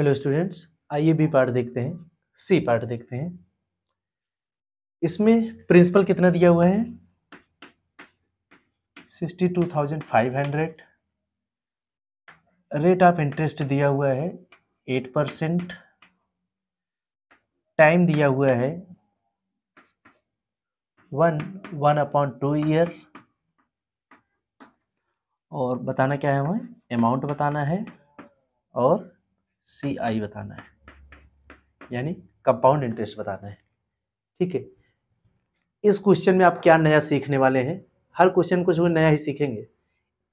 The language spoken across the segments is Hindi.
हेलो स्टूडेंट्स आइए बी पार्ट देखते हैं सी पार्ट देखते हैं इसमें प्रिंसिपल कितना दिया हुआ है sixty two thousand five hundred rate of interest दिया हुआ है एट परसेंट टाइम दिया हुआ है one one upon two year और बताना क्या है हमें अमाउंट बताना है और सी आई बताना है यानी कंपाउंड इंटरेस्ट बताना है ठीक है इस क्वेश्चन में आप क्या नया सीखने वाले हैं हर क्वेश्चन कुछ नया ही सीखेंगे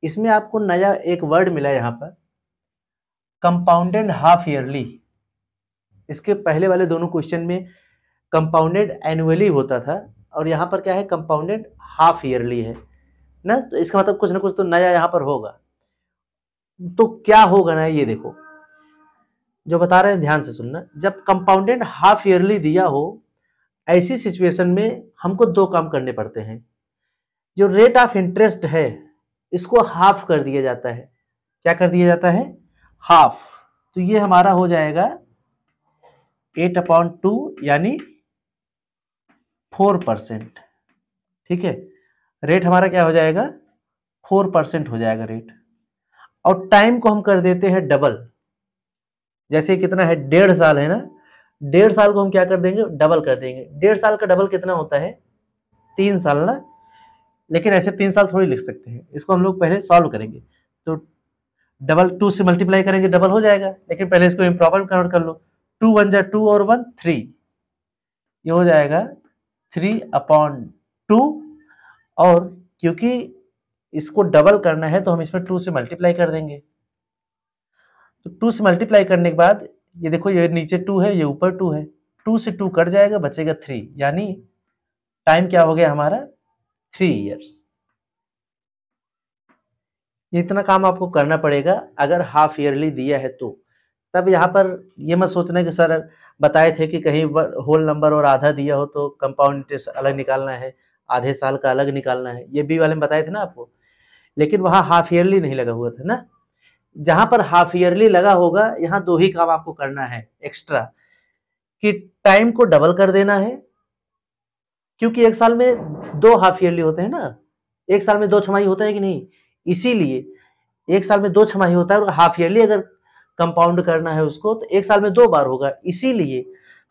इसमें आपको नया एक वर्ड मिला यहाँ पर कंपाउंडेड हाफ ईयरली इसके पहले वाले दोनों क्वेश्चन में कंपाउंडेड एनुअली होता था और यहाँ पर क्या है कंपाउंडेड हाफ ईयरली है ना तो इसका मतलब कुछ ना कुछ तो नया यहाँ पर होगा तो क्या होगा ना ये देखो जो बता रहे हैं ध्यान से सुनना जब कंपाउंडेंट हाफ ईयरली दिया हो ऐसी सिचुएशन में हमको दो काम करने पड़ते हैं जो रेट ऑफ इंटरेस्ट है इसको हाफ कर दिया जाता है क्या कर दिया जाता है हाफ तो ये हमारा हो जाएगा एट अपॉन टू यानी फोर परसेंट ठीक है रेट हमारा क्या हो जाएगा फोर परसेंट हो जाएगा रेट और टाइम को हम कर देते हैं डबल जैसे कितना है डेढ़ साल है ना डेढ़ साल को हम क्या कर देंगे डबल कर देंगे डेढ़ साल का डबल कितना होता है तीन साल ना लेकिन ऐसे तीन साल थोड़ी लिख सकते हैं इसको हम लोग पहले सॉल्व करेंगे तो डबल टू से मल्टीप्लाई करेंगे डबल हो जाएगा लेकिन पहले इसको प्रॉब्लम कन्वर्ट कर लो टू वन जा टू और वन थ्री ये हो जाएगा थ्री अपॉन टू और क्योंकि इसको डबल करना है तो हम इसमें टू से मल्टीप्लाई कर देंगे तो टू से मल्टीप्लाई करने के बाद ये देखो ये नीचे टू है ये ऊपर टू है टू से टू कट जाएगा बचेगा थ्री यानी टाइम क्या हो गया हमारा थ्री ईयर्स इतना काम आपको करना पड़ेगा अगर हाफ ईयरली दिया है तो तब यहाँ पर ये मत सोचना कि सर बताए थे कि कहीं होल नंबर और आधा दिया हो तो कंपाउंड इंटरेस्ट अलग निकालना है आधे साल का अलग निकालना है ये बी वाले में बताए थे ना आपको लेकिन वहाँ हाफ ईयरली नहीं लगा हुआ था ना जहां पर हाफ ईयरली लगा होगा यहां दो ही काम आपको करना है एक्स्ट्रा कि टाइम को डबल कर देना है क्योंकि एक साल में दो हाफ ईयरली होते हैं ना एक साल में दो छमाही होता है कि नहीं इसीलिए एक साल में दो छमाही होता है और हाफ ईयरली अगर कंपाउंड करना है उसको तो एक साल में दो बार होगा इसीलिए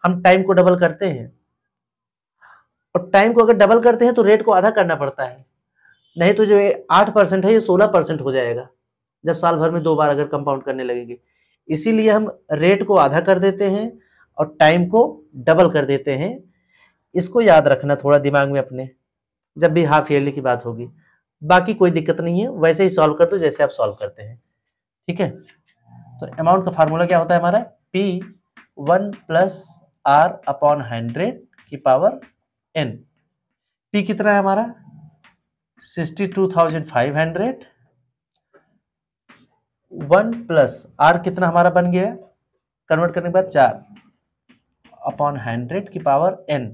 हम टाइम को डबल करते हैं और टाइम को अगर डबल करते हैं तो रेट को आधा करना पड़ता है नहीं तो जो आठ परसेंट है ये सोलह परसेंट हो जाएगा जब साल भर में दो बार अगर कंपाउंड करने लगेंगे इसीलिए हम रेट को आधा कर देते हैं और टाइम को डबल कर देते हैं इसको याद रखना थोड़ा दिमाग में अपने जब भी हाफ ईयरली की बात होगी बाकी कोई दिक्कत नहीं है वैसे ही सॉल्व कर दो जैसे आप सॉल्व करते हैं ठीक है तो अमाउंट का फार्मूला क्या होता है हमारा P one plus R upon hundred की पावर एन पी कितना है हमारा sixty two thousand five hundred one plus R कितना हमारा बन गया कन्वर्ट करने के बाद चार अपॉन हंड्रेड की पावर एन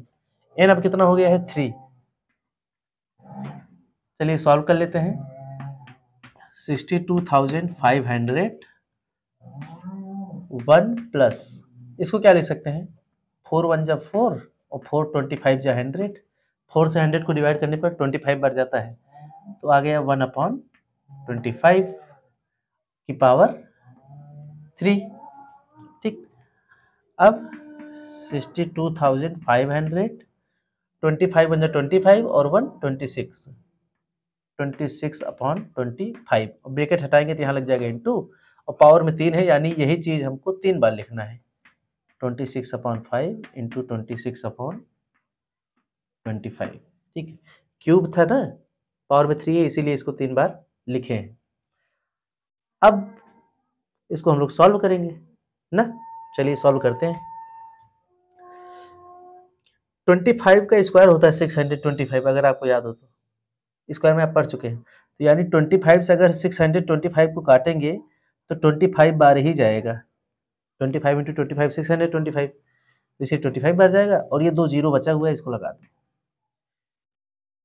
एन अब कितना हो गया है थ्री चलिए सॉल्व कर लेते हैं sixty two thousand five hundred one plus इसको क्या ले सकते हैं फोर वन जब फोर और फोर ट्वेंटी फाइव जा हंड्रेड फोर से हंड्रेड को डिवाइड करने पर ट्वेंटी फाइव बढ़ जाता है तो आ गया वन अपॉन ट्वेंटी फाइव की पावर थ्री ठीक अब sixty two thousand five hundred twenty five one twenty five और one twenty six twenty six upon twenty five bracket हटाएंगे तो यहाँ लग जाएगा इंटू और पावर में तीन है यानी यही चीज़ हमको तीन बार लिखना है twenty six upon five into twenty six upon twenty five ठीक है क्यूब था ना पावर में थ्री है इसीलिए इसको तीन बार लिखे हैं अब इसको हम लोग सॉल्व करेंगे ना चलिए सॉल्व करते हैं ट्वेंटी फाइव का स्क्वायर होता है सिक्स हंड्रेड ट्वेंटी फाइव अगर आपको याद हो तो स्क्वायर में आप पढ़ चुके हैं तो यानी ट्वेंटी फाइव से अगर सिक्स हंड्रेड ट्वेंटी फाइव को काटेंगे तो ट्वेंटी फाइव बार ही जाएगा twenty five into twenty five six hundred twenty five इसे ट्वेंटी फाइव बार जाएगा और ये दो जीरो बचा हुआ है इसको लगा दें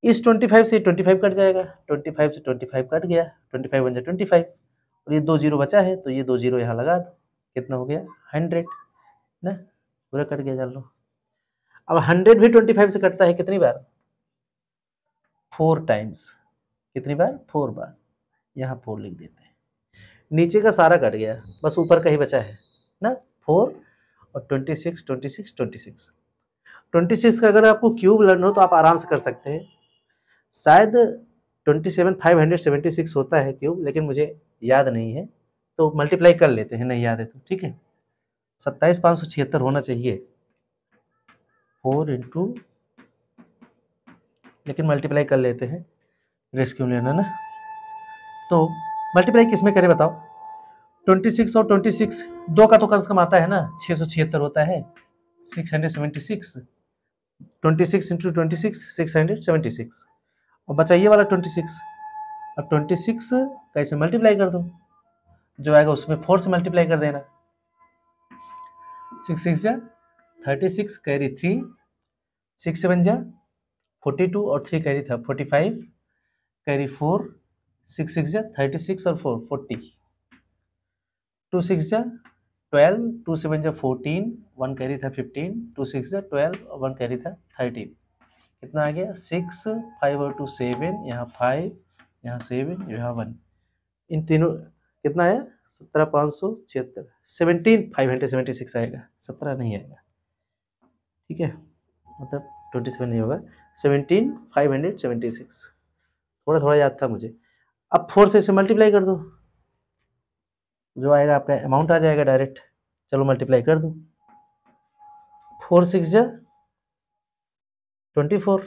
इस ट्वेंटी फाइव से ट्वेंटी फाइव कट जाएगा ट्वेंटी फाइव से ट्वेंटी फाइव कट गया ट्वेंटी फाइव बन जाए ट्वेंटी फाइव और ये दो जीरो बचा है तो ये दो जीरो यहाँ लगा दो कितना हो गया हंड्रेड ना पूरा कट गया जान लो अब हंड्रेड भी ट्वेंटी फाइव से कटता है कितनी बार फोर टाइम्स कितनी बार फोर बार यहाँ फोर लिख देते हैं नीचे का सारा कट गया बस ऊपर का ही बचा है ना फोर और twenty six twenty six twenty six twenty six का अगर आपको क्यूब लर्न हो तो आप आराम से कर सकते हैं शायद twenty seven five hundred seventy six होता है क्यूब लेकिन मुझे याद नहीं है तो मल्टीप्लाई कर लेते हैं नहीं याद है तो ठीक है सत्ताईस पाँच सौ छिहत्तर होना चाहिए फोर इंटू लेकिन मल्टीप्लाई कर लेते हैं रेस्क्यू लेना ना तो मल्टीप्लाई किस में करें बताओ ट्वेंटी सिक्स और ट्वेंटी सिक्स दो का तो कम से कम आता है ना छः सौ छिहत्तर होता है six hundred seventy six twenty six into twenty six six hundred seventy six और बचाइए वाला ट्वेंटी सिक्स अब ट्वेंटी सिक्स का इसमें मल्टीप्लाई कर दो जो आएगा उसमें फोर से मल्टीप्लाई कर देना सिक्स सिक्स जा thirty six carry three six seven जा फोर्टी टू और थ्री कैरी था forty five carry four six six जा थर्टी सिक्स और फोर फोर्टी टू सिक्स जा ट्वेल्व टू सेवन जा फोर्टीन वन कैरी था फिफ्टीन टू सिक्स जा ट्वेल्व और वन कैरी था थर्टीन कितना आ गया सिक्स फाइव और टू सेवन यहाँ फाइव यहाँ सेवन यहाँ वन इन तीनों कितना आया सत्रह पाँच सौ छिहत्तर seventeen five hundred seventy six आएगा सत्रह नहीं आएगा ठीक है मतलब ट्वेंटी सेवन नहीं होगा seventeen five hundred seventy six थोड़ा थोड़ा याद था मुझे अब फोर से इसे मल्टीप्लाई कर दो जो आएगा आपका अमाउंट आ जाएगा डायरेक्ट चलो मल्टीप्लाई कर दो फोर सिक्स या twenty four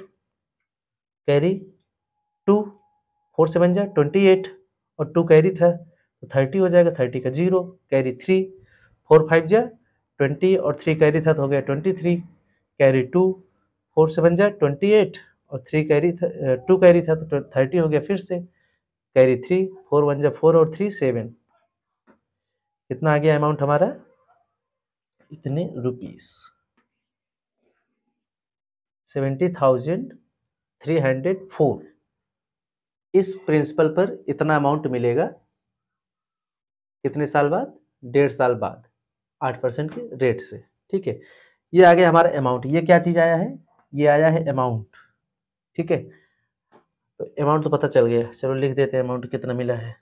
carry two four seven जाए ट्वेंटी एट और टू कैरी था तो थर्टी हो जाएगा थर्टी का zero carry three four five जाए ट्वेंटी और थ्री कैरी था तो हो गया twenty three carry two four seven जाए ट्वेंटी एट और थ्री कैरी था टू कैरी था तो थर्टी हो गया फिर से कैरी थ्री फोर वन जाए फोर और थ्री सेवन कितना आ गया अमाउंट हमारा इतने rupees seventy thousand three hundred four इस प्रिंसिपल पर इतना अमाउंट मिलेगा कितने साल बाद डेढ़ साल बाद आठ परसेंट के रेट से ठीक है ये आ गया हमारा अमाउंट ये क्या चीज़ आया है ये आया है अमाउंट ठीक है तो अमाउंट तो पता चल गया चलो लिख देते हैं अमाउंट कितना मिला है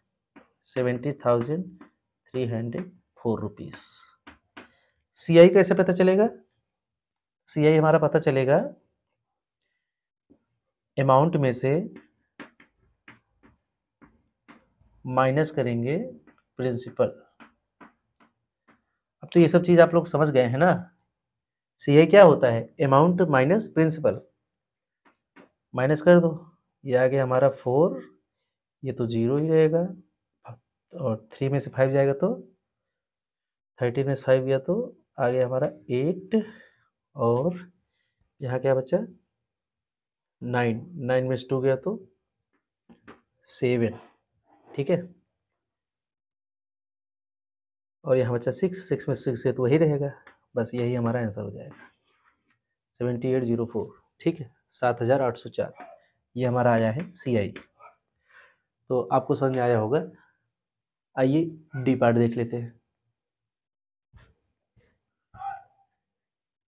seventy thousand three hundred four rupees C I कैसे पता चलेगा सी आई हमारा पता चलेगा अमाउंट में से माइनस करेंगे प्रिंसिपल अब तो ये सब चीज़ आप लोग समझ गए हैं ना सी ए क्या होता है अमाउंट माइनस प्रिंसिपल माइनस कर दो ये आ गया हमारा फोर ये तो जीरो ही रहेगा और थ्री में से फाइव जाएगा तो थर्टीन में से फाइव गया तो आ गया हमारा एट और यहाँ क्या बचा नाइन नाइन में से टू गया तो सेवन ठीक है और यहाँ बच्चा सिक्स सिक्स में सिक्स है तो वही रहेगा बस यही हमारा आंसर हो जाएगा सेवेंटी एट जीरो फोर ठीक है सात हज़ार आठ सौ चार ये हमारा आया है सी आई तो आपको समझ आया होगा आइए डी पार्ट देख लेते हैं